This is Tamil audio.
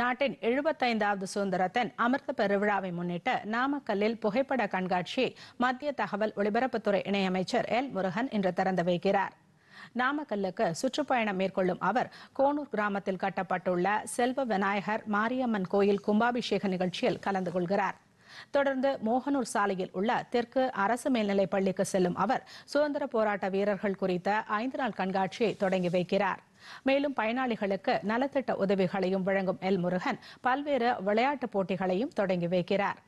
நாட்டின் எழுபத்தைந்தாவது சுதந்திரத்தின் அமிர்த பெருவிழாவை முன்னிட்டு நாமக்கல்லில் புகைப்பட கண்காட்சியை மத்திய தகவல் ஒலிபரப்புத்துறை இணையமைச்சர் எல் முருகன் இன்று திறந்து வைக்கிறார் நாமக்கல்லுக்கு சுற்றுப்பயணம் மேற்கொள்ளும் அவர் கோனூர் கிராமத்தில் கட்டப்பட்டுள்ள செல்வ விநாயகர் மாரியம்மன் கோயில் கும்பாபிஷேக நிகழ்ச்சியில் கலந்து கொள்கிறார் தொடர்ந்து மோகனூர் சாலையில் உள்ள தெற்கு அரசு மேல்நிலைப் பள்ளிக்கு செல்லும் அவர் சுதந்திர போராட்ட வீரர்கள் குறித்த ஐந்து நாள் கண்காட்சியை தொடங்கி வைக்கிறார் மேலும் பயனாளிகளுக்கு நலத்திட்ட உதவிகளையும் வழங்கும் எல் முருகன் பல்வேறு விளையாட்டுப் போட்டிகளையும் தொடங்கி வைக்கிறாா்